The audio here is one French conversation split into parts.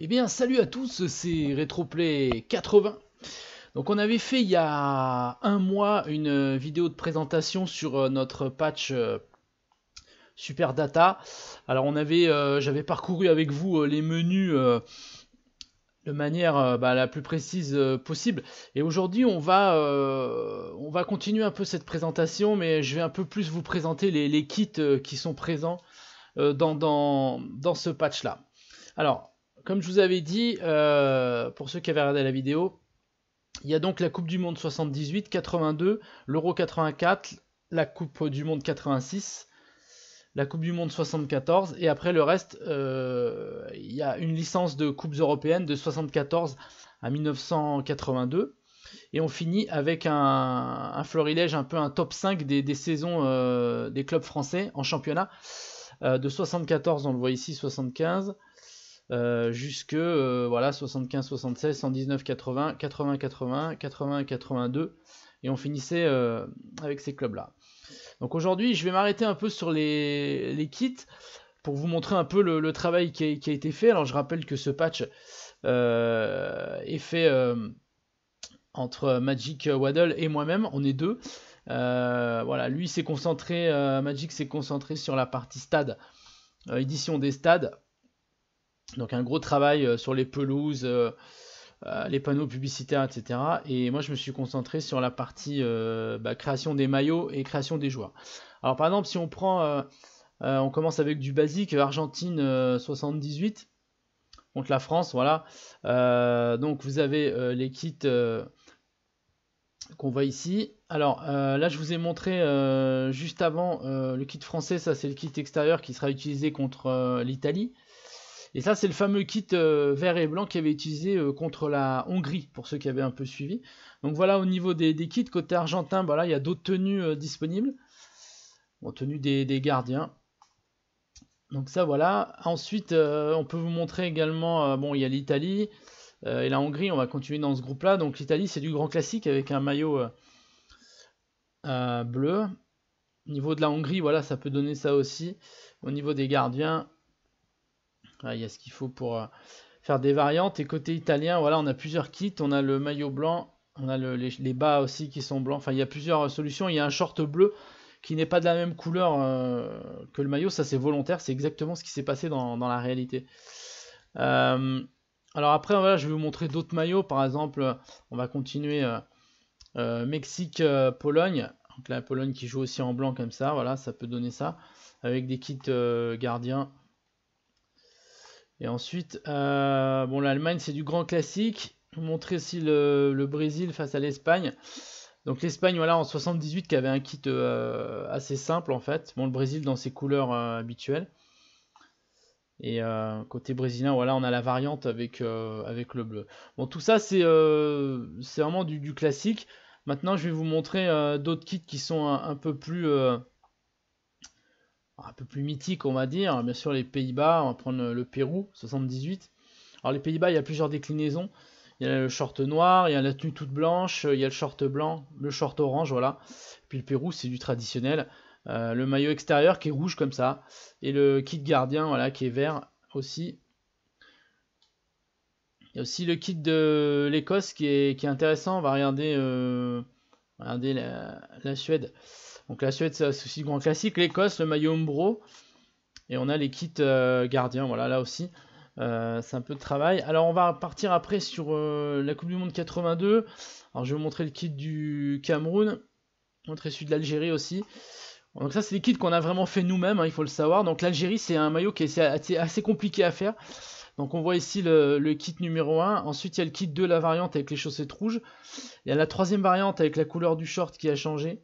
Eh bien, salut à tous, c'est RetroPlay 80. Donc on avait fait il y a un mois une vidéo de présentation sur euh, notre patch euh, Super Data. Alors on avait, euh, j'avais parcouru avec vous les menus de manière bah, la plus précise possible. Et aujourd'hui on va, on va continuer un peu cette présentation, mais je vais un peu plus vous présenter les, kits qui sont présents dans, dans, dans ce patch là. Alors comme je vous avais dit, euh, pour ceux qui avaient regardé la vidéo, il y a donc la Coupe du Monde 78, 82, l'Euro 84, la Coupe du Monde 86, la Coupe du Monde 74, et après le reste, euh, il y a une licence de Coupes européennes de 74 à 1982. Et on finit avec un, florilège, un peu un top 5 des, saisons euh, des clubs français en championnat. de 74, on le voit ici, 75, euh, jusque euh, voilà 75 76 119 80 80 80 80 82 et on finissait euh, avec ces clubs là donc aujourd'hui je vais m'arrêter un peu sur les, kits pour vous montrer un peu le, travail qui a, qui a, été fait alors je rappelle que ce patch est fait entre Magic Waddle et moi-même on est deux voilà lui s'est concentré Magic s'est concentré sur la partie stade édition des stades donc un gros travail euh, sur les pelouses, euh, euh, les panneaux publicitaires, etc. Et moi je me suis concentré sur la partie bah, création des maillots et création des joueurs. Alors par exemple si on prend, on commence avec du basique Argentine 78 contre la France, voilà. donc vous avez les kits qu'on voit ici. Alors là, je vous ai montré juste avant le kit français, ça c'est le kit extérieur qui sera utilisé contre l'Italie. Et ça, c'est le fameux kit euh, vert et blanc qui avait utilisé euh, contre la Hongrie, pour ceux qui avaient un peu suivi. Donc voilà, au niveau des, kits, côté argentin, voilà, bah il y a d'autres tenues euh, disponibles. Bon, tenue des, des, gardiens. Donc ça, voilà. Ensuite, on peut vous montrer également, bon, il y a l'Italie et la Hongrie, on va continuer dans ce groupe-là. Donc l'Italie, c'est du grand classique avec un maillot bleu. Au niveau de la Hongrie, voilà, ça peut donner ça aussi. Au niveau des gardiens, il y a ce qu'il faut pour euh, faire des variantes. Et côté italien, voilà, on a plusieurs kits. On a le maillot blanc, on a les, bas aussi qui sont blancs. Enfin, il y a plusieurs euh, solutions. Il y a un short bleu qui n'est pas de la même couleur euh, que le maillot. Ça, c'est volontaire. C'est exactement ce qui s'est passé dans, la réalité. alors après, voilà, je vais vous montrer d'autres maillots. Par exemple, on va continuer Mexique-Pologne. Donc la Pologne qui joue aussi en blanc comme ça. Voilà, ça peut donner ça. Avec des kits gardiens et ensuite, euh, bon, l'Allemagne, c'est du grand classique. Montrer si le, Brésil face à l'Espagne. Donc l'Espagne, voilà, en 78, qui avait un kit euh, assez simple en fait. Bon, le Brésil dans ses couleurs euh, habituelles. Et côté brésilien, voilà, on a la variante avec, avec le bleu. Bon, tout ça, c'est vraiment du, classique. Maintenant, je vais vous montrer d'autres kits qui sont un peu plus un peu plus mythique, on va dire. Bien sûr, les Pays-Bas, on va prendre le Pérou, 78. Alors, les Pays-Bas, il y a plusieurs déclinaisons. Il y a le short noir, il y a la tenue toute blanche, il y a le short blanc, le short orange, voilà. Puis le Pérou, c'est du traditionnel. Euh, le maillot extérieur qui est rouge comme ça. Et le kit gardien, voilà, qui est vert aussi. Il y a aussi le kit de l'Écosse qui est, intéressant. On va regarder, euh, la Suède. Donc la Suède, c'est aussi grand classique. L'Écosse, le maillot Umbro. Et on a les kits euh, gardiens, voilà, là aussi. Euh, c'est un peu de travail. Alors on va partir après sur euh, la Coupe du Monde 82. Alors je vais vous montrer le kit du Cameroun. Montrer celui de l'Algérie aussi. Donc ça c'est les kits qu'on a vraiment fait nous-mêmes, hein, il faut le savoir. Donc l'Algérie c'est un maillot qui est assez, compliqué à faire. Donc on voit ici le, le, kit numéro 1. Ensuite il y a le kit 2, la variante avec les chaussettes rouges. Il y a la troisième variante avec la couleur du short qui a changé.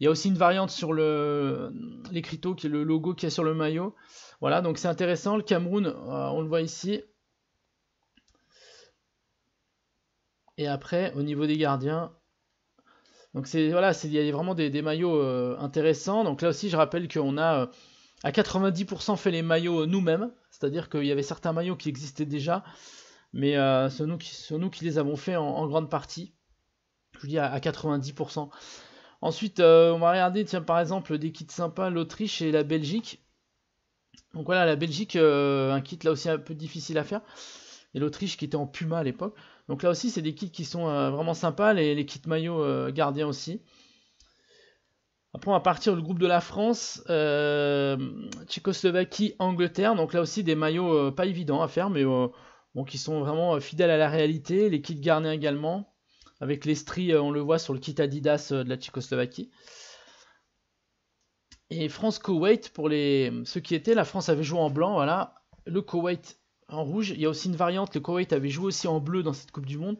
Il y a aussi une variante sur le l'écriteau qui est le logo qui est sur le maillot. Voilà, donc c'est intéressant. Le Cameroun, euh, on le voit ici. Et après, au niveau des gardiens, donc c'est voilà, il y a vraiment des, maillots euh, intéressants. Donc là aussi, je rappelle qu'on a euh, à 90% fait les maillots nous-mêmes, c'est-à-dire qu'il y avait certains maillots qui existaient déjà, mais ce sont nous qui, les avons fait en, en grande partie je vous dis à, 90%. Ensuite, euh, on va regarder, tiens, par exemple, des kits sympas, l'Autriche et la Belgique. Donc voilà, la Belgique, euh, un kit là aussi un peu difficile à faire. Et l'Autriche qui était en Puma à l'époque. Donc là aussi, c'est des kits qui sont euh, vraiment sympas, les, les kits maillots gardiens aussi. Après, on va partir le groupe de la France, Tchécoslovaquie, Angleterre. Donc là aussi, des maillots pas évidents à faire, mais qui sont vraiment fidèles à la réalité. Les kits gardiens également avec l'Estrie, euh, on le voit sur le kit Adidas euh, de la Tchécoslovaquie. Et France-Koweït, pour les... ceux qui étaient, la France avait joué en blanc, voilà. Le Koweït en rouge. Il y a aussi une variante, le Koweït avait joué aussi en bleu dans cette Coupe du Monde.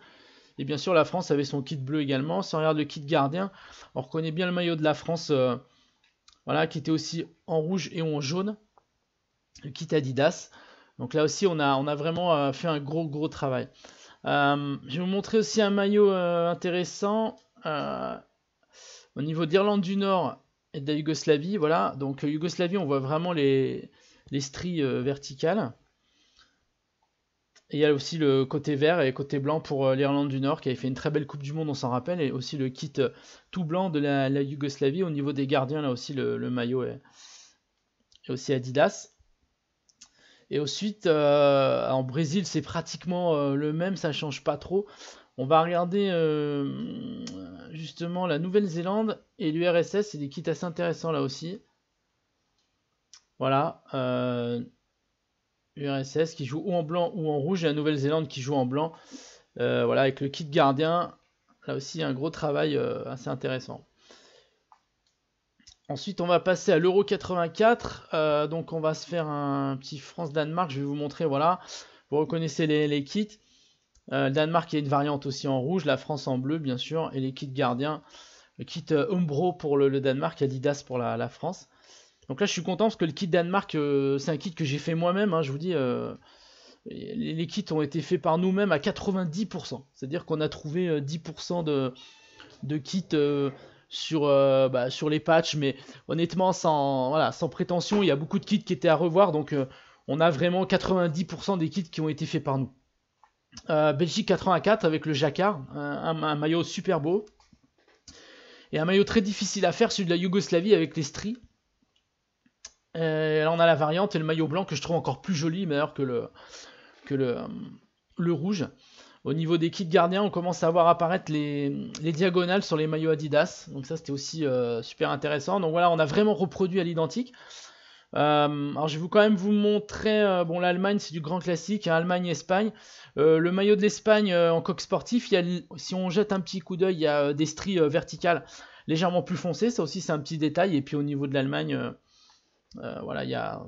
Et bien sûr, la France avait son kit bleu également. Si on regarde le kit gardien, on reconnaît bien le maillot de la France, euh, voilà, qui était aussi en rouge et en jaune. Le kit Adidas. Donc là aussi, on a, on a vraiment fait un gros, gros travail. Euh, je vais vous montrer aussi un maillot euh, intéressant euh, au niveau d'Irlande du Nord et de la Yougoslavie. Voilà, donc Yougoslavie, on voit vraiment les, les stries verticales. il y a aussi le côté vert et côté blanc pour l'Irlande du Nord qui avait fait une très belle Coupe du Monde, on s'en rappelle, et aussi le kit tout blanc de la, Yougoslavie. Au niveau des gardiens, là aussi le, maillot est aussi Adidas. Et ensuite, euh, en Brésil, c'est pratiquement euh, le même, ça change pas trop. On va regarder euh, justement la Nouvelle-Zélande et l'URSS, c'est des kits assez intéressants là aussi. Voilà. l'URSS qui joue ou en blanc ou en rouge, et la Nouvelle-Zélande qui joue en blanc. voilà, avec le kit gardien. Là aussi, un gros travail assez intéressant. Ensuite, on va passer à l'Euro 84. Euh, donc, on va se faire un petit France-Danemark. Je vais vous montrer, voilà. Vous reconnaissez les, kits. Euh, le Danemark, il y a une variante aussi en rouge. La France en bleu, bien sûr. Et les kits gardiens. Le kit euh, Umbro pour le, Danemark, Adidas pour la, France. Donc là, je suis content parce que le kit Danemark, c'est un kit que j'ai fait moi-même. Hein, je vous dis, les, kits ont été faits par nous-mêmes à 90%. C'est-à-dire qu'on a trouvé 10% de kits sur, euh, bah, sur les patchs, mais honnêtement, sans, sans prétention, il y a beaucoup de kits qui étaient à revoir, donc euh, on a vraiment 90% des kits qui ont été faits par nous. Euh, Belgique 84 avec le Jacquard, un, maillot super beau. Et un maillot très difficile à faire, celui de la Yougoslavie avec les stries. Et là, on a la variante et le maillot blanc que je trouve encore plus joli, meilleur que le, que le, le rouge. Au niveau des kits gardiens, on commence à voir apparaître les, diagonales sur les maillots Adidas. Donc ça, c'était aussi euh, super intéressant. Donc voilà, on a vraiment reproduit à l'identique. Euh, alors je vais vous, quand même vous montrer, euh, bon l'Allemagne c'est du grand classique, hein, Allemagne-Espagne. le maillot de l'Espagne en coq sportif, il si on jette un petit coup d'œil, il y a des stries verticales légèrement plus foncées, ça aussi c'est un petit détail. Et puis au niveau de l'Allemagne, voilà, il y a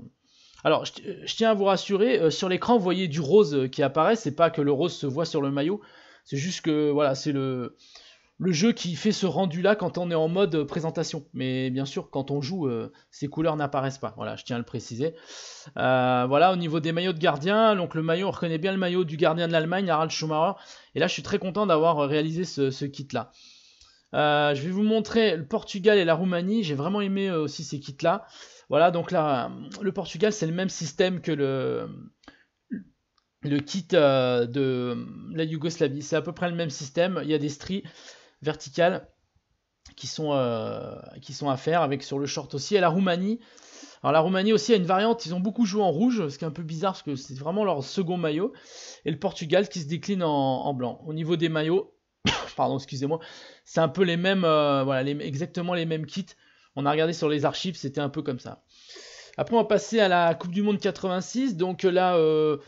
alors, je, tiens à vous rassurer, euh, sur l'écran, vous voyez du rose euh, qui apparaît, c'est pas que le rose se voit sur le maillot, c'est juste que, voilà, c'est le, le jeu qui fait ce rendu-là quand on est en mode euh, présentation. Mais bien sûr, quand on joue, ces couleurs n'apparaissent pas, voilà, je tiens à le préciser. voilà, au niveau des maillots de gardien, donc le maillot, on reconnaît bien le maillot du gardien de l'Allemagne, Harald Schumacher, et là, je suis très content d'avoir réalisé ce, ce kit-là. je vais vous montrer le Portugal et la Roumanie, j'ai vraiment aimé aussi ces kits-là. Voilà, donc là, le Portugal, c'est le même système que le, le kit euh, de la Yougoslavie. C'est à peu près le même système. Il y a des stries verticales qui sont, euh, qui sont à faire, avec sur le short aussi. Et la Roumanie. Alors la Roumanie aussi a une variante, ils ont beaucoup joué en rouge, ce qui est un peu bizarre parce que c'est vraiment leur second maillot. Et le Portugal qui se décline en, blanc. Au niveau des maillots, pardon, excusez-moi, c'est un peu les mêmes, euh, voilà, exactement les mêmes kits on a regardé sur les archives, c'était un peu comme ça. Après, on va passer à la Coupe du Monde 86. Donc euh, là, euh,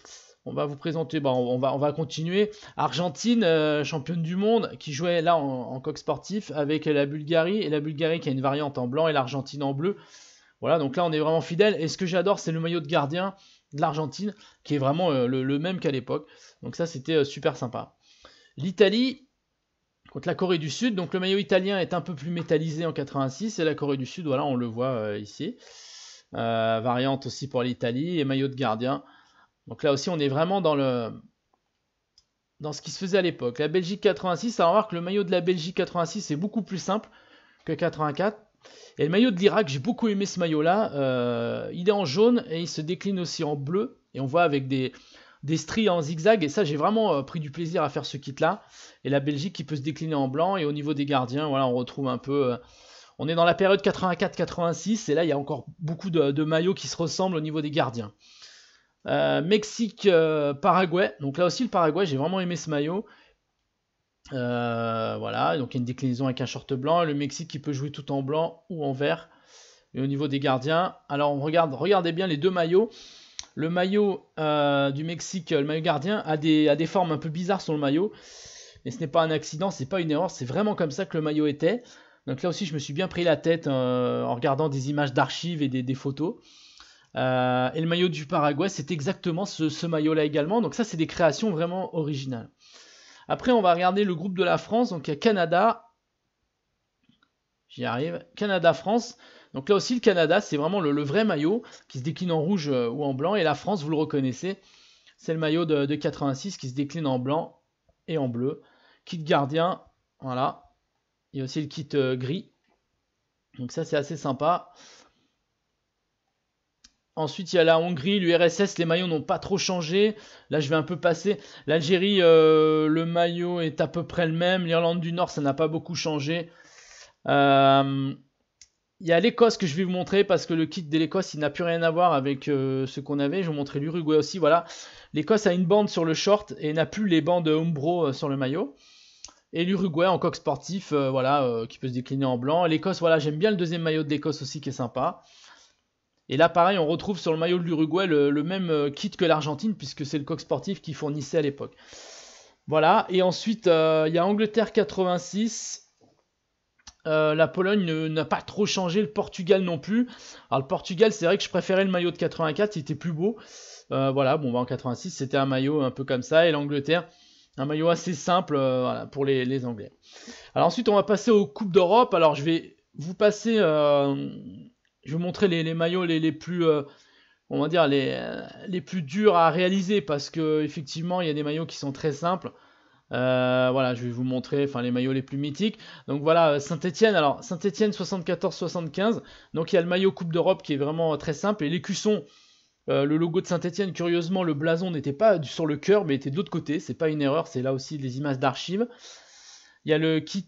on va vous présenter, bon, bah, on, va, on va continuer. Argentine, euh, championne du monde, qui jouait là en, coq sportif avec la Bulgarie. Et la Bulgarie qui a une variante en blanc et l'Argentine en bleu. Voilà, donc là, on est vraiment fidèle. Et ce que j'adore, c'est le maillot de gardien de l'Argentine, qui est vraiment le, même qu'à l'époque. Donc ça, c'était super sympa. L'Italie, contre la Corée du Sud. Donc le maillot italien est un peu plus métallisé en 86 et la Corée du Sud, voilà, on le voit euh, ici. Euh, variante aussi pour l'Italie et maillot de gardien. Donc là aussi, on est vraiment dans le dans ce qui se faisait à l'époque. La Belgique 86, à voir que le maillot de la Belgique 86 est beaucoup plus simple que 84. Et le maillot de l'Irak, j'ai beaucoup aimé ce maillot-là. Euh, il est en jaune et il se décline aussi en bleu. Et on voit avec des, des stries en zigzag. Et ça, j'ai vraiment euh, pris du plaisir à faire ce kit-là. Et la Belgique qui peut se décliner en blanc. Et au niveau des gardiens, voilà, on retrouve un peu. Euh, on est dans la période 84-86. Et là, il y a encore beaucoup de, maillots qui se ressemblent au niveau des gardiens. Euh, Mexique-Paraguay. donc là aussi, le Paraguay, j'ai vraiment aimé ce maillot. voilà, donc il y a une déclinaison avec un short blanc. Et le Mexique qui peut jouer tout en blanc ou en vert. Et au niveau des gardiens, alors on regarde, regardez bien les deux maillots. Le maillot euh, du Mexique, euh, le maillot gardien, a des, formes un peu bizarres sur le maillot. Mais ce n'est pas un accident, c'est pas une erreur, c'est vraiment comme ça que le maillot était. Donc là aussi, je me suis bien pris la tête euh, en regardant des images d'archives et des, photos. et le maillot du Paraguay, c'est exactement ce, ce maillot-là également. Donc ça, c'est des créations vraiment originales. Après, on va regarder le groupe de la France. Donc il y a Canada. J'y arrive. Canada-France. Donc là aussi, le Canada, c'est vraiment le, vrai maillot qui se décline en rouge euh, ou en blanc. Et la France, vous le reconnaissez, c'est le maillot de, 86 qui se décline en blanc et en bleu. Kit gardien, voilà. Il y a aussi le kit euh, gris. Donc ça, c'est assez sympa. Ensuite, il y a la Hongrie, l'URSS, les maillots n'ont pas trop changé. Là, je vais un peu passer. L'Algérie, euh, le maillot est à peu près le même. L'Irlande du Nord, ça n'a pas beaucoup changé. Euh, il y a l'Écosse que je vais vous montrer parce que le kit de l'Écosse, il n'a plus rien à voir avec euh, ce qu'on avait. Je vous montrer l'Uruguay aussi, voilà. L'Écosse a une bande sur le short et n'a plus les bandes Umbro euh, sur le maillot. Et l'Uruguay en coq sportif, euh, voilà, qui peut se décliner en blanc. L'Écosse, voilà, j'aime bien le deuxième maillot de l'Écosse aussi qui est sympa. Et là, pareil, on retrouve sur le maillot de l'Uruguay le, même kit que l'Argentine, puisque c'est le coq sportif qui fournissait à l'époque. Voilà, et ensuite, il y a Angleterre 86, euh, la Pologne n'a pas trop changé, le Portugal non plus. Alors le Portugal, c'est vrai que je préférais le maillot de 84, il était plus beau. Euh, voilà, bon, bah, en 86, c'était un maillot un peu comme ça. Et l'Angleterre, un maillot assez simple euh, pour les, Anglais. Alors ensuite, on va passer aux Coupes d'Europe. Alors je vais vous passer, je montrer les, maillots les, plus on va dire les, plus durs à réaliser parce que effectivement il y a des maillots qui sont très simples. Euh, voilà, je vais vous montrer enfin, les maillots les plus mythiques. Donc voilà, euh, Saint-Etienne. Alors, Saint-Etienne 74-75. Donc il y a le maillot Coupe d'Europe qui est vraiment très simple. Et l'écusson, euh, le logo de Saint-Etienne, curieusement, le blason n'était pas sur le cœur, mais était de l'autre côté. C'est pas une erreur, c'est là aussi des images d'archives. Il y a le kit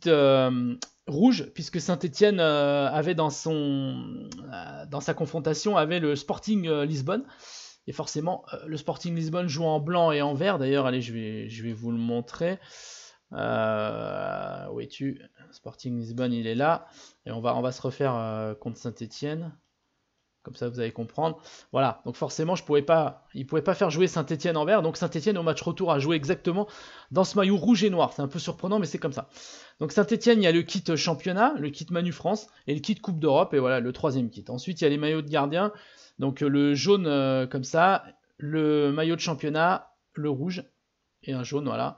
rouge, puisque Saint-Etienne avait dans, son, dans sa confrontation, avait le Sporting Lisbonne. Et forcément, euh, le Sporting Lisbonne joue en blanc et en vert. D'ailleurs, allez, je vais, vous le montrer. Euh, où es-tu Sporting Lisbonne, il est là. Et on va, on va se refaire euh, contre Saint-Etienne. Comme ça, vous allez comprendre. Voilà, donc forcément, je pouvais pas, il ne pouvait pas faire jouer Saint-Etienne en vert. Donc Saint-Etienne, au match retour, a joué exactement dans ce maillot rouge et noir. C'est un peu surprenant, mais c'est comme ça. Donc Saint-Etienne, il y a le kit championnat, le kit Manu France et le kit Coupe d'Europe. Et voilà, le troisième kit. Ensuite, il y a les maillots de gardien. Donc euh, le jaune euh, comme ça, le maillot de championnat, le rouge et un jaune, voilà.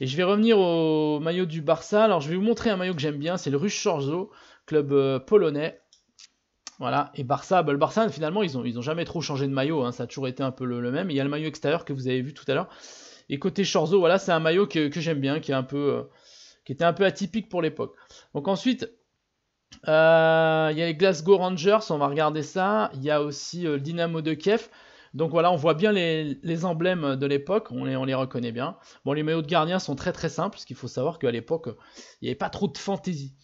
Et je vais revenir au maillot du Barça. Alors je vais vous montrer un maillot que j'aime bien, c'est le Rush Chorzo, club euh, polonais. Voilà, et Barça, bah, le Barça finalement ils n'ont ils jamais trop changé de maillot, hein. ça a toujours été un peu le, même. il y a le maillot extérieur que vous avez vu tout à l'heure. Et côté Chorzo, voilà, c'est un maillot que, j'aime bien, qui, est un peu, qui était un peu atypique pour l'époque. Donc ensuite, il euh, y a les Glasgow Rangers, on va regarder ça. Il y a aussi euh, le Dynamo de Kiev. Donc voilà, on voit bien les, emblèmes de l'époque, on les, reconnaît bien. Bon, les maillots de gardien sont très très simples, parce qu'il faut savoir qu'à l'époque, il n'y avait pas trop de fantaisie.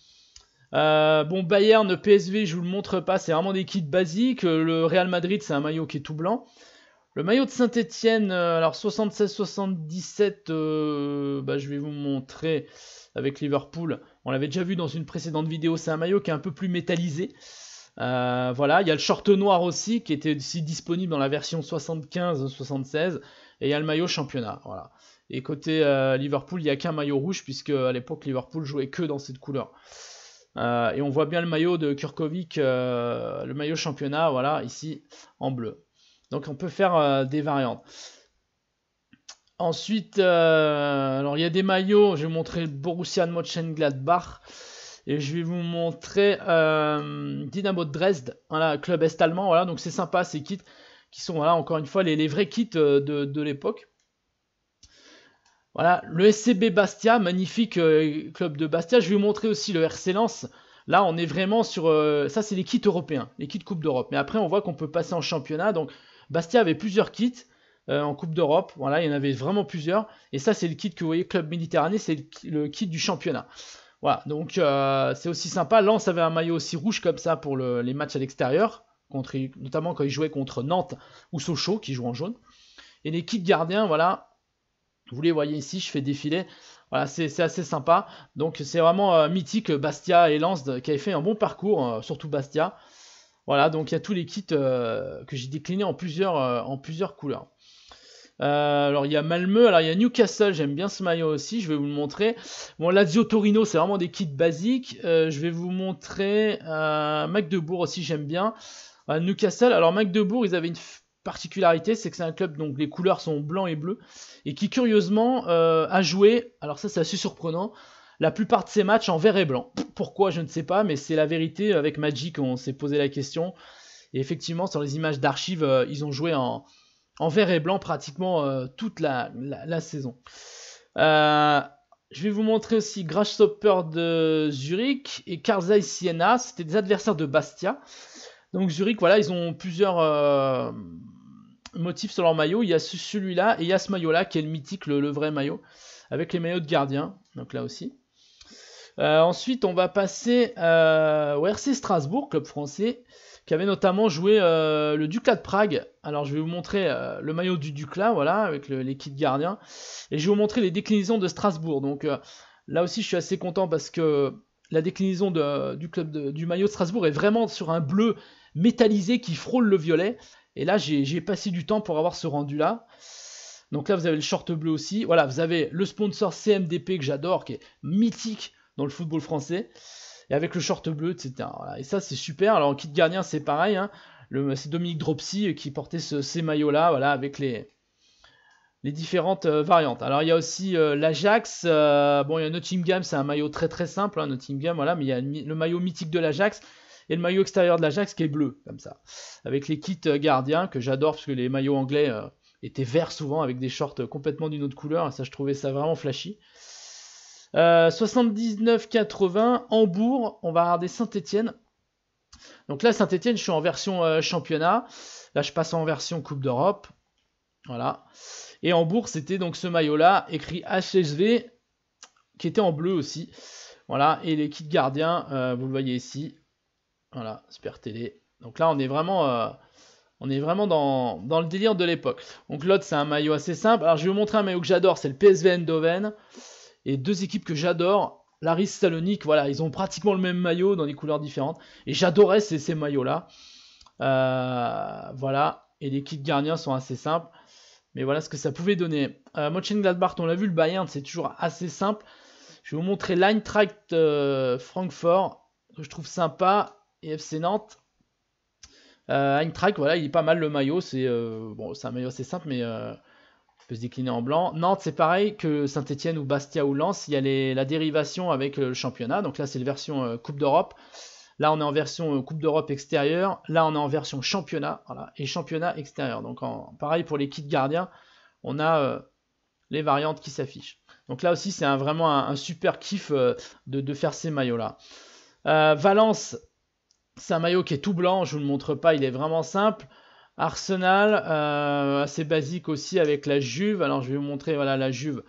Euh, bon, Bayern, PSV, je vous le montre pas, c'est vraiment des kits basiques. Le Real Madrid, c'est un maillot qui est tout blanc. Le maillot de Saint-Etienne, alors 76-77, bah, je vais vous montrer avec Liverpool. On l'avait déjà vu dans une précédente vidéo, c'est un maillot qui est un peu plus métallisé. Euh, voilà, il y a le short noir aussi qui était aussi disponible dans la version 75-76 et il y a le maillot championnat. Voilà. Et côté euh, Liverpool, il n'y a qu'un maillot rouge puisque à l'époque Liverpool jouait que dans cette couleur. Euh, et on voit bien le maillot de Kurkovic, le maillot championnat, voilà, ici en bleu. Donc on peut faire des variantes. Ensuite, euh, alors il y a des maillots. Je vais vous montrer le Borussia Mönchengladbach et je vais vous montrer euh, Dynamo de Dresde, club est-allemand. Voilà, donc c'est sympa ces kits qui sont voilà encore une fois les, vrais kits euh, de, l'époque. Voilà, le SCB Bastia, magnifique club de Bastia. Je vais vous montrer aussi le RC Lens. Là, on est vraiment sur. ça, c'est les kits européens, les kits Coupe d'Europe. Mais après, on voit qu'on peut passer en championnat. Donc, Bastia avait plusieurs kits. Euh, en Coupe d'Europe. Voilà, il y en avait vraiment plusieurs. Et ça, c'est le kit que vous voyez, Club Méditerranée, c'est le, kit du championnat. Voilà, donc euh, c'est aussi sympa. Lens avait un maillot aussi rouge comme ça pour les matchs à l'extérieur, notamment quand ils jouaient contre Nantes ou Sochaux qui jouent en jaune. Et les kits gardiens, voilà, vous les voyez ici, je fais défiler. Voilà, c'est assez sympa. Donc c'est vraiment euh, mythique Bastia et Lens qui avaient fait un bon parcours, surtout Bastia. Voilà, donc il y a tous les kits que j'ai déclinés en plusieurs couleurs. Euh, alors il y a Malmö, alors il y a Newcastle, j'aime bien ce maillot aussi, je vais vous le montrer. Bon, Lazio Torino, c'est vraiment des kits basiques. Euh, je vais vous montrer euh, Magdebourg aussi, j'aime bien. Euh, Newcastle, alors Magdebourg, ils avaient une particularité, c'est que c'est un club donc les couleurs sont blanc et bleu, et qui curieusement a joué, alors ça c'est assez surprenant, la plupart de ses matchs en vert et blanc. Pourquoi, je ne sais pas, mais c'est la vérité. Avec Magic, on s'est posé la question. Et effectivement, sur les images d'archives, ils ont joué en, en vert et blanc pratiquement euh, toute la, saison. Euh, je vais vous montrer aussi Grasshopper de Zurich et Karzai Siena. C'était des adversaires de Bastia. Donc Zurich, voilà, ils ont plusieurs euh, motifs sur leur maillot. Il y a celui-là et il y a ce maillot-là qui est le mythique, le, vrai maillot, avec les maillots de gardien. Donc là aussi. ensuite, on va passer au RC Strasbourg, club français qui avait notamment joué euh, le Ducla de Prague. Alors je vais vous montrer euh, le maillot du Ducla voilà, avec les kits gardiens. Et je vais vous montrer les déclinaisons de Strasbourg. Donc euh, là aussi je suis assez content parce que la déclinaison du maillot de Strasbourg est vraiment sur un bleu métallisé qui frôle le violet. Et là j'ai passé du temps pour avoir ce rendu là. Donc là vous avez le short bleu aussi. Voilà, vous avez le sponsor CMDP que j'adore, qui est mythique dans le football français et avec le short bleu, etc. Et ça, c'est super. Alors, en kit gardien, c'est pareil. Hein. C'est Dominique Dropsy euh, qui portait ces maillots-là, voilà, avec les, différentes euh, variantes. Alors, il y a aussi euh, l'Ajax. bon, il y a Nottingham, c'est un maillot très très simple, hein, Nottingham, voilà, mais il y a le maillot mythique de l'Ajax et le maillot extérieur de l'Ajax qui est bleu, comme ça, avec les kits gardiens que j'adore parce que les maillots anglais étaient verts souvent avec des shorts complètement d'une autre couleur. ça, je trouvais ça vraiment flashy. 79.80 euh, 79-80, Hambourg, on va regarder Saint-Etienne. Donc là, Saint-Etienne, je suis en version euh, championnat. Là, je passe en version Coupe d'Europe. Voilà. Et Hambourg, c'était donc ce maillot-là, écrit HSV, qui était en bleu aussi. Voilà. Et les kits gardiens, euh, vous le voyez ici. Voilà, Super Télé. Donc là, on est vraiment... On est vraiment dans, le délire de l'époque. Donc l'autre, c'est un maillot assez simple. Alors je vais vous montrer un maillot que j'adore, c'est le PSV Eindhoven et deux équipes que j'adore. Laris Salonique, voilà, ils ont pratiquement le même maillot dans des couleurs différentes. Et j'adorais ces, maillots-là. Euh, voilà. Et les kits gardiens sont assez simples. Mais voilà ce que ça pouvait donner. Euh, Mönchengladbach, on l'a vu, le Bayern, c'est toujours assez simple. Je vais vous montrer l'Eintracht euh, Francfort, que je trouve sympa. Et FC Nantes. Euh, Eintracht, voilà, il est pas mal le maillot. C'est euh, bon, c'est un maillot assez simple, mais peut se décliner en blanc. Nantes, c'est pareil que Saint-Etienne ou Bastia ou Lens. Il y a la dérivation avec euh, le championnat. Donc là, c'est la version euh, Coupe d'Europe. Là, on est en version euh, Coupe d'Europe extérieure. Là, on est en version championnat. et championnat extérieur. Donc pareil pour les kits gardiens, on a les variantes qui s'affichent. Donc là aussi, c'est vraiment un, super kiff de, de, faire ces maillots-là. Valence, c'est un maillot qui est tout blanc. Je ne vous le montre pas, il est vraiment simple. Arsenal, euh, assez basique aussi avec la Juve. Alors je vais vous montrer voilà, la Juve.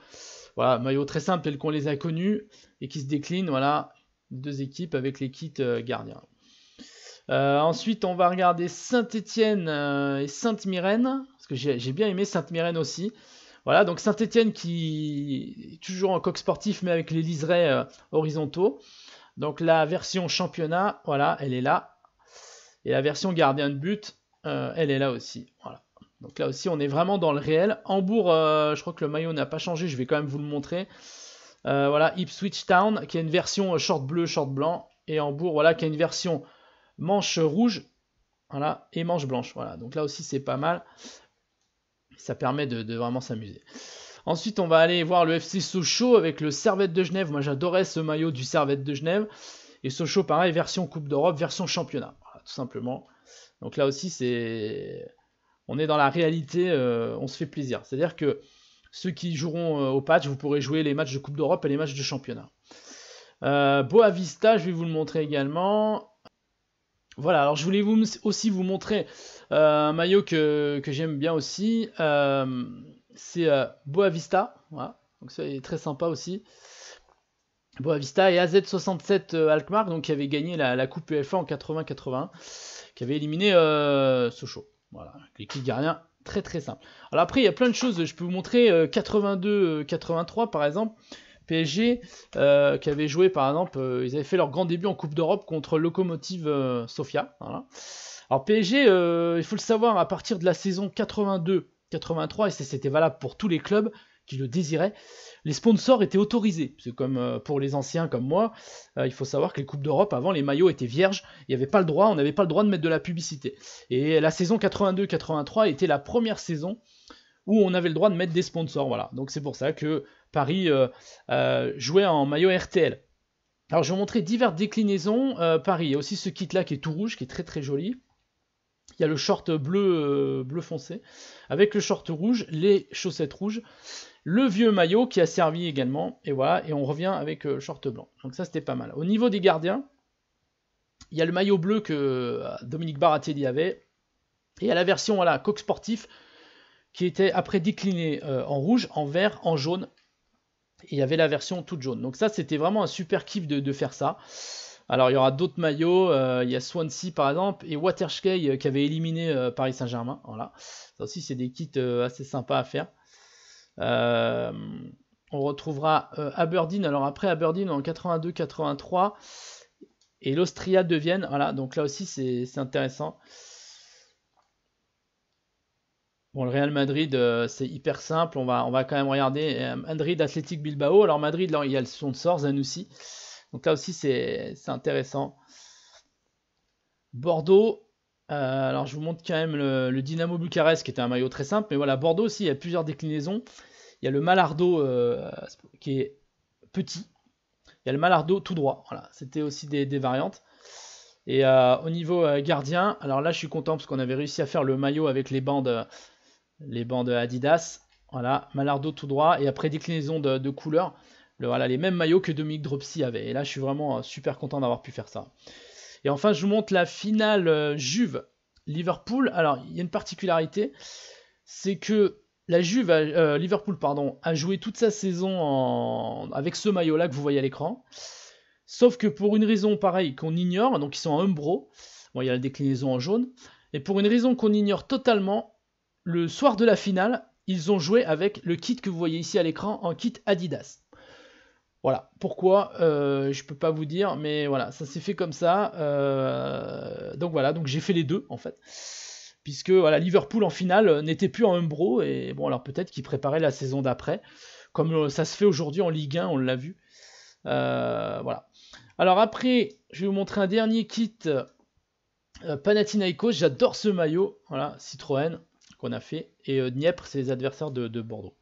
Voilà, maillot très simple tel qu'on les a connus et qui se décline. Voilà, deux équipes avec les kits euh, gardiens. Euh, ensuite, on va regarder Saint-Étienne et sainte mirène parce que j'ai bien aimé sainte mirène aussi. Voilà, donc Saint-Étienne qui est toujours en coq sportif, mais avec les liserés horizontaux. Donc la version championnat, voilà, elle est là. Et la version gardien de but, euh, elle est là aussi. Voilà. Donc là aussi, on est vraiment dans le réel. Hambourg, euh, je crois que le maillot n'a pas changé. Je vais quand même vous le montrer. Euh, voilà, Ipswich Town, qui a une version short bleu, short blanc. Et Hambourg, voilà, qui a une version manche rouge. Voilà, et manche blanche. Voilà, donc là aussi, c'est pas mal. Ça permet de, vraiment s'amuser. Ensuite, on va aller voir le FC Sochaux avec le Servette de Genève. Moi, j'adorais ce maillot du Servette de Genève. Et Sochaux, pareil, version Coupe d'Europe, version championnat. tout simplement. Donc là aussi, c'est, on est dans la réalité, euh, on se fait plaisir. C'est-à-dire que ceux qui joueront euh, au patch, vous pourrez jouer les matchs de Coupe d'Europe et les matchs de championnat. Euh, Boavista, je vais vous le montrer également. Voilà, alors je voulais vous, aussi vous montrer un maillot que, j'aime bien aussi. c'est Boavista, voilà. donc est très sympa aussi. Boavista et AZ67 euh, Alkmaar, donc qui avait gagné la, Coupe UEFA en 80-81, qui avait éliminé euh, Sochaux. Voilà, les clics très très simple. Alors après, il y a plein de choses, je peux vous montrer 82-83 euh, par exemple. PSG qui avait joué par exemple, ils avaient fait leur grand début en Coupe d'Europe contre Locomotive Sofia. Alors PSG, il faut le savoir, à partir de la saison 82-83, et c'était valable pour tous les clubs qui le désiraient, les sponsors étaient autorisés. C'est comme euh, pour les anciens comme moi, euh, il faut savoir que les Coupes d'Europe, avant, les maillots étaient vierges, il n'y avait pas le droit, on n'avait pas le droit de mettre de la publicité. Et la saison 82-83 était la première saison où on avait le droit de mettre des sponsors. Voilà. Donc c'est pour ça que Paris euh, jouait en maillot RTL. Alors je vais vous montrer diverses déclinaisons. Paris, il y a aussi ce kit là qui est tout rouge, qui est très très joli. Il y a le short bleu, bleu foncé. Avec le short rouge, les chaussettes rouges le vieux maillot qui a servi également, et voilà, et on revient avec le euh, short blanc. Donc ça c'était pas mal. Au niveau des gardiens, il y a le maillot bleu que euh, Dominique Baratelli avait, et il y a la version voilà, coq sportif qui était après déclinée euh, en rouge, en vert, en jaune, et il y avait la version toute jaune. Donc ça c'était vraiment un super kiff de, faire ça. Alors il y aura d'autres maillots, il y a Swansea par exemple, et waterskay qui avait éliminé Paris Saint-Germain, voilà. Ça aussi c'est des kits assez sympas à faire. Euh, on retrouvera euh, Aberdeen. Alors après Aberdeen en 82-83 et l'Austria de Vienne. Voilà, donc là aussi c'est intéressant. Bon, le Real Madrid, euh, c'est hyper simple. On va, on va quand même regarder Madrid Athletic Bilbao. Alors Madrid, là, il y a le son de sort Zanussi. Donc là aussi c'est intéressant. Bordeaux, alors je vous montre quand même le, le, Dynamo Bucarest qui était un maillot très simple, mais voilà, Bordeaux aussi, il y a plusieurs déclinaisons. Il y a le Malardo euh, qui est petit. Il y a le Malardo tout droit. Voilà, c'était aussi des, variantes. Et euh, au niveau euh, gardien, alors là je suis content parce qu'on avait réussi à faire le maillot avec les bandes, les bandes Adidas. Voilà, Malardo tout droit. Et après déclinaison de, couleurs, voilà, les mêmes maillots que Dominique Dropsy avait. Et là je suis vraiment super content d'avoir pu faire ça. Et enfin je vous montre la finale Juve Liverpool. Alors il y a une particularité, c'est que la Juve, euh, Liverpool, pardon, a joué toute sa saison avec ce maillot-là que vous voyez à l'écran. Sauf que pour une raison pareille qu'on ignore, donc ils sont en Umbro, bon, il y a la déclinaison en jaune, et pour une raison qu'on ignore totalement, le soir de la finale, ils ont joué avec le kit que vous voyez ici à l'écran en kit Adidas. Voilà, pourquoi, je euh, je peux pas vous dire, mais voilà, ça s'est fait comme ça. Euh, donc voilà, donc j'ai fait les deux en fait puisque voilà, Liverpool en finale euh, n'était plus en Umbro, et bon, alors peut-être qu'ils préparait la saison d'après, comme euh, ça se fait aujourd'hui en Ligue 1, on l'a vu. Euh, voilà. Alors après, je vais vous montrer un dernier kit euh, j'adore ce maillot, voilà, Citroën qu'on a fait, et euh, c'est les adversaires de, Bordeaux.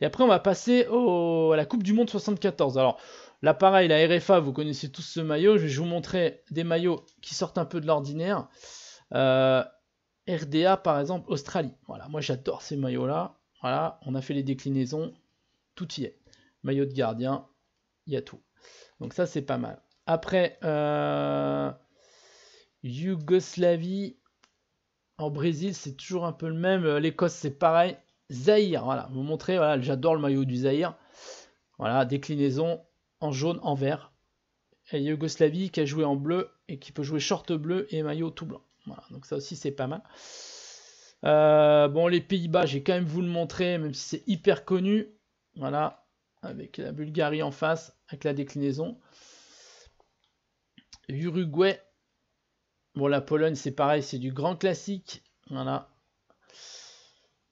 Et après, on va passer à la Coupe du Monde 74. Alors, l'appareil la RFA, vous connaissez tous ce maillot. Je vais vous montrer des maillots qui sortent un peu de l'ordinaire. Euh, RDA par exemple, Australie. Voilà, moi j'adore ces maillots-là. Voilà, on a fait les déclinaisons, tout y est. Maillot de gardien, il y a tout. Donc ça c'est pas mal. Après, euh, Yougoslavie, en Brésil c'est toujours un peu le même. Euh, L'Écosse c'est pareil. Zahir, voilà, vous montrer, voilà, j'adore le maillot du Zahir. Voilà, déclinaison en jaune, en vert. Et Yougoslavie qui a joué en bleu et qui peut jouer short bleu et maillot tout blanc donc ça aussi c'est pas mal. Euh, bon, les Pays-Bas, j'ai quand même vous le montrer, même si c'est hyper connu. Voilà, avec la Bulgarie en face, avec la déclinaison. Uruguay. Bon, la Pologne, c'est pareil, c'est du grand classique. Voilà.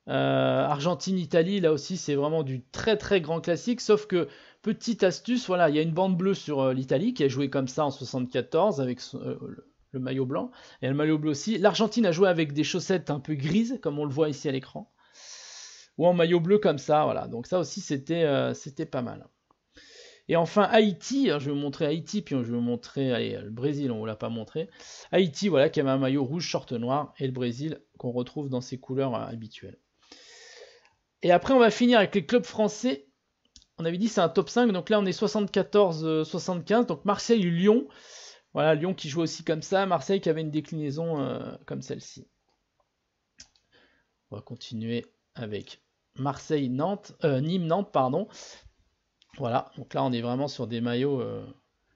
Euh, Argentine, Italie, là aussi, c'est vraiment du très très grand classique. Sauf que, petite astuce, voilà, il y a une bande bleue sur euh, l'Italie qui a joué comme ça en 74 avec le maillot blanc. Et le maillot bleu aussi. L'Argentine a joué avec des chaussettes un peu grises, comme on le voit ici à l'écran. Ou en maillot bleu comme ça, voilà. Donc ça aussi, c'était euh, pas mal. Et enfin, Haïti, hein, je vais vous montrer Haïti, puis je vais vous montrer le Brésil, on ne vous l'a pas montré. Haïti, voilà, qui avait un maillot rouge, short noir, et le Brésil, qu'on retrouve dans ses couleurs euh, habituelles. Et après, on va finir avec les clubs français. On avait dit c'est un top 5, donc là on est 74-75, euh, donc Marseille, Lyon, voilà, Lyon qui joue aussi comme ça, Marseille qui avait une déclinaison euh, comme celle-ci. On va continuer avec Marseille-Nantes, euh, Nîmes-Nantes, pardon. Voilà, donc là on est vraiment sur des maillots. Euh,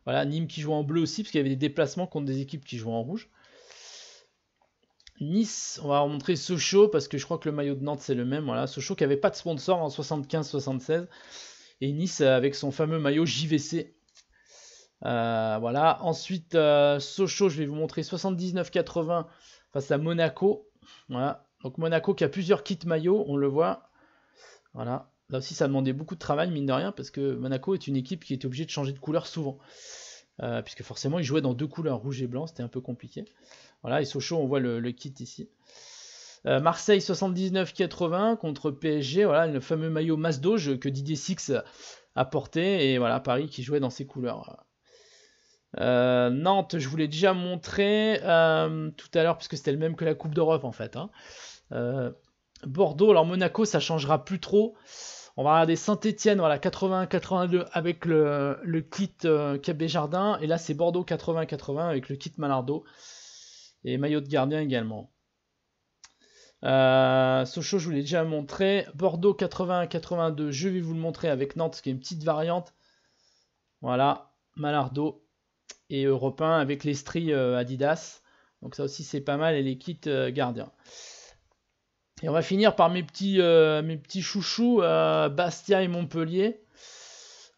voilà, Nîmes qui joue en bleu aussi, parce qu'il y avait des déplacements contre des équipes qui jouent en rouge. Nice, on va remontrer Sochaux, parce que je crois que le maillot de Nantes c'est le même. Voilà, Sochaux qui n'avait pas de sponsor en 75-76. Et Nice avec son fameux maillot JVC euh, voilà. Ensuite, euh, Sochaux, je vais vous montrer 79-80 face à Monaco. Voilà. Donc Monaco qui a plusieurs kits maillots, on le voit. Voilà. Là aussi, ça demandait beaucoup de travail, mine de rien, parce que Monaco est une équipe qui était obligée de changer de couleur souvent. Euh, puisque forcément, ils jouaient dans deux couleurs, rouge et blanc, c'était un peu compliqué. Voilà, et Sochaux, on voit le, kit ici. Marseille 79-80 contre PSG, voilà le fameux maillot masse que Didier Six a porté, et voilà Paris qui jouait dans ses couleurs. Euh, Nantes, je vous l'ai déjà montré euh, tout à l'heure, puisque c'était le même que la Coupe d'Europe en fait. Hein. Euh, Bordeaux, alors Monaco, ça changera plus trop. On va regarder Saint-Etienne, voilà, 80-82 avec le, kit Cabé Jardin. Et là, c'est Bordeaux 80-80 avec le kit Malardo. Et maillot de gardien également. Euh, Sochaux, je vous l'ai déjà montré. Bordeaux 80-82, je vais vous le montrer avec Nantes, qui est une petite variante. Voilà, Malardo et Europe 1 avec les stries euh, Adidas. Donc ça aussi c'est pas mal et les kits euh, gardiens. Et on va finir par mes petits, euh, mes petits chouchous, Bastia et Montpellier.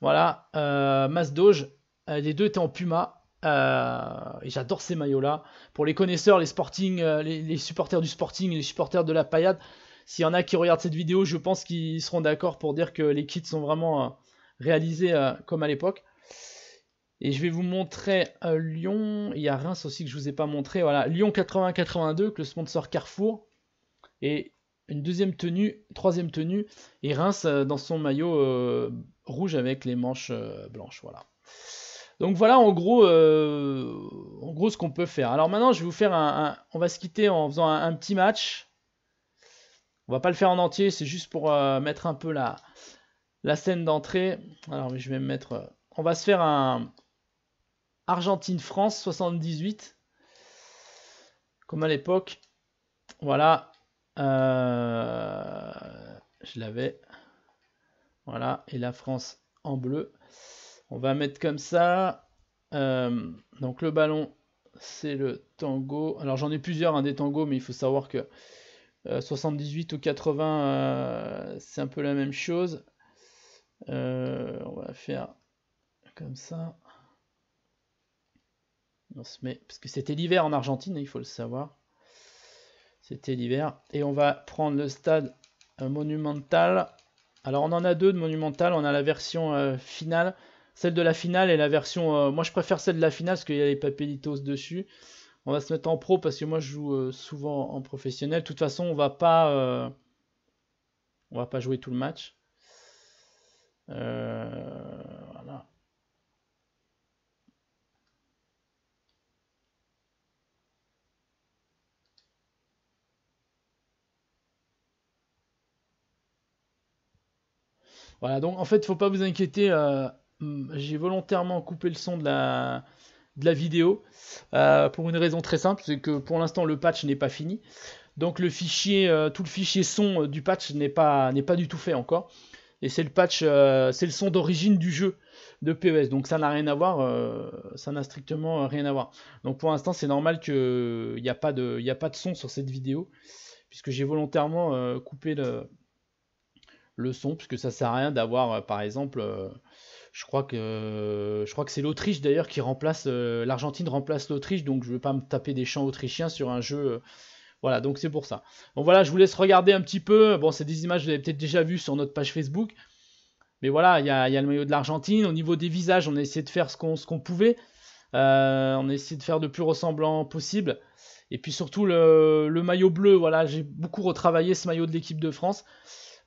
Voilà, euh, Doge les deux étaient en Puma. et j'adore ces maillots-là. Pour les connaisseurs, les, sporting, les, les, supporters du sporting, les supporters de la paillade, s'il y en a qui regardent cette vidéo, je pense qu'ils seront d'accord pour dire que les kits sont vraiment réalisés comme à l'époque. Et je vais vous montrer euh, Lyon. Il y a Reims aussi que je ne vous ai pas montré. Voilà, Lyon 80-82, que le sponsor Carrefour. Et une deuxième tenue, troisième tenue. Et Reims euh, dans son maillot euh, rouge avec les manches blanches. Voilà. Donc voilà en gros, en gros ce qu'on peut faire. Alors maintenant, je vais vous faire un, On va se quitter en faisant un, petit match. On va pas le faire en entier, c'est juste pour mettre un peu la, la scène d'entrée. Alors, je vais me mettre. On va se faire un, Argentine-France 78, comme à l'époque. Voilà. Euh, je l'avais. Voilà. Et la France en bleu. On va mettre comme ça. Euh, donc le ballon, c'est le tango. Alors j'en ai plusieurs, un hein, des tangos, mais il faut savoir que 78 euh, ou 80, c'est un peu la même chose. on va faire comme ça. On se met, parce que c'était l'hiver en Argentine, hein, il faut le savoir. C'était l'hiver. Et on va prendre le stade euh, monumental. Alors on en a deux de monumental. On a la version euh, finale. Celle de la finale et la version... Euh, moi je préfère celle de la finale parce qu'il y a les papelitos dessus. On va se mettre en pro parce que moi je joue souvent en professionnel. De toute façon on va pas... on va pas jouer tout le match. Euh... Voilà, donc en fait, faut pas vous inquiéter. Euh, hum, j'ai volontairement coupé le son de la, vidéo euh, pour une raison très simple, c'est que pour l'instant le patch n'est pas fini. Donc le fichier, euh, tout le fichier son du patch n'est pas, pas du tout fait encore. Et c'est le patch, c'est le son d'origine du jeu de PES. Donc ça n'a rien à voir, ça n'a strictement rien à voir. Donc pour l'instant c'est normal qu'il n'y a, a pas de son sur cette vidéo, puisque j'ai volontairement coupé le, le son, puisque ça sert à rien d'avoir, euh, par exemple, euh, je crois que je crois que c'est l'Autriche d'ailleurs qui remplace euh, l'Argentine remplace l'Autriche, donc je veux pas me taper des chants autrichiens sur un jeu. Voilà, donc c'est pour ça. Bon voilà, je vous laisse regarder un petit peu. Bon, c'est des images que vous avez peut-être déjà vues sur notre page Facebook. Mais voilà, il y a, y a, le maillot de l'Argentine. Au niveau des visages, on a essayé de faire ce qu'on pouvait. on a essayé de faire le plus ressemblant possible. Et puis surtout le, le maillot bleu, voilà, j'ai beaucoup retravaillé ce maillot de l'équipe de France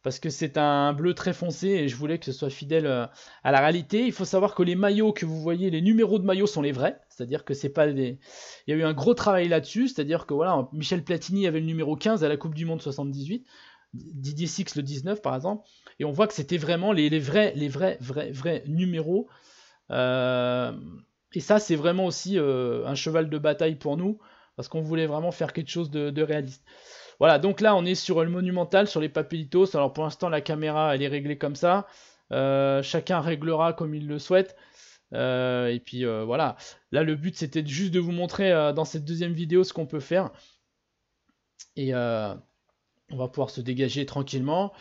parce que c'est un bleu très foncé et je voulais que ce soit fidèle euh, à la réalité. Il faut savoir que les maillots que vous voyez, les numéros de maillots sont les vrais, c'est-à-dire que c'est pas des... Il y a eu un gros travail là-dessus, c'est-à-dire que voilà, Michel Platini avait le numéro 15 à la Coupe du Monde 78, Didier Six le 19 par exemple, et on voit que c'était vraiment les, vrais, les vrais, vrais, vrais numéros. Euh, et ça, c'est vraiment aussi euh, un cheval de bataille pour nous, parce qu'on voulait vraiment faire quelque chose de réaliste. Voilà, donc là on est sur le monumental, sur les papillitos. Alors pour l'instant la caméra elle est réglée comme ça. Euh, chacun réglera comme il le souhaite. Euh, et puis euh, voilà. Là le but c'était juste de vous montrer dans cette deuxième vidéo ce qu'on peut faire. Et on va pouvoir se dégager tranquillement.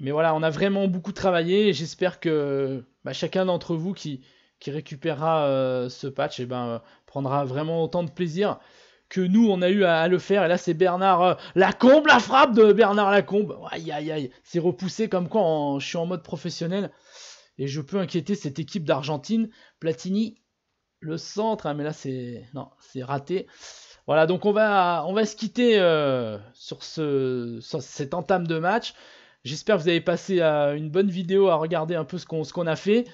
Mais voilà, on a vraiment beaucoup travaillé j'espère que bah, chacun d'entre vous qui, récupérera ce patch eh ben, prendra vraiment autant de plaisir que nous on a eu à, le faire. Et là c'est Bernard euh, Lacombe, la frappe de Bernard Lacombe. Aïe aïe aïe, c'est repoussé comme quoi je suis en mode professionnel et je peux inquiéter cette équipe d'Argentine. Platini, le centre, hein, mais là c'est non, c'est raté. Voilà, donc on va, on va se quitter euh, sur, ce, cette entame de match. J'espère que vous avez passé une bonne vidéo à regarder un peu ce qu'on a fait.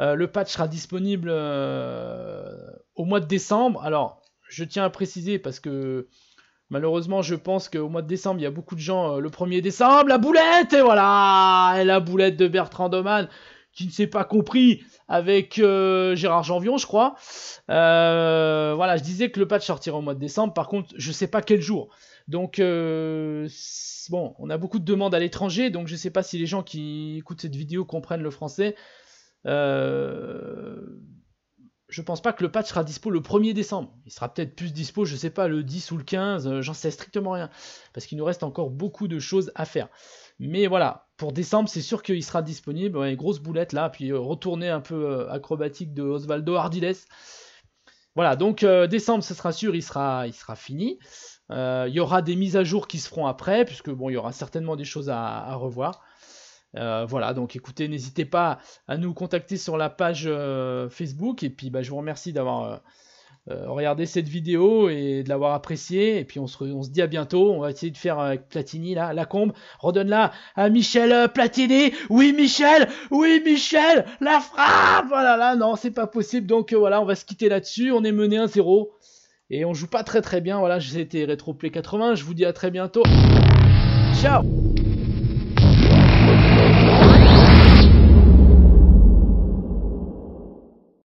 Euh, le patch sera disponible au mois de décembre. Alors, je tiens à préciser parce que malheureusement, je pense qu'au mois de décembre, il y a beaucoup de gens. Euh, le 1er décembre, la boulette Et voilà Et la boulette de Bertrand Doman qui ne s'est pas compris avec euh, Gérard Janvion, je crois. Euh, voilà, je disais que le patch sortira au mois de décembre. Par contre, je ne sais pas quel jour. Donc, bon, on a beaucoup de demandes à l'étranger. Donc, je ne sais pas si les gens qui écoutent cette vidéo comprennent le français je pense pas que le patch sera dispo le 1er décembre. Il sera peut-être plus dispo, je sais pas, le 10 ou le 15, euh, j'en sais strictement rien. Parce qu'il nous reste encore beaucoup de choses à faire. Mais voilà, pour décembre, c'est sûr qu'il sera disponible. Une grosse boulette là, puis euh, retournée un peu euh, acrobatique de Osvaldo Ardiles. Voilà, donc décembre, ce sera sûr, il sera, il sera fini. Il y aura des mises à jour qui se feront après, puisque bon, il y aura certainement des choses à revoir. Euh, voilà, donc écoutez, n'hésitez pas à nous contacter sur la page euh, Facebook. Et puis, bah, je vous remercie d'avoir euh, regardé cette vidéo et de l'avoir appréciée. Et puis, on se, dit à bientôt. On va essayer de faire avec Platini, la combe. Redonne-la à Michel Platini. Oui, Michel Oui, Michel La frappe Voilà, non, c'est pas possible. Donc, voilà, on va se quitter là-dessus. On est mené 1-0. Et on joue pas très très bien. Voilà, j'ai été Retroplay 80. Je vous dis à très bientôt. Ciao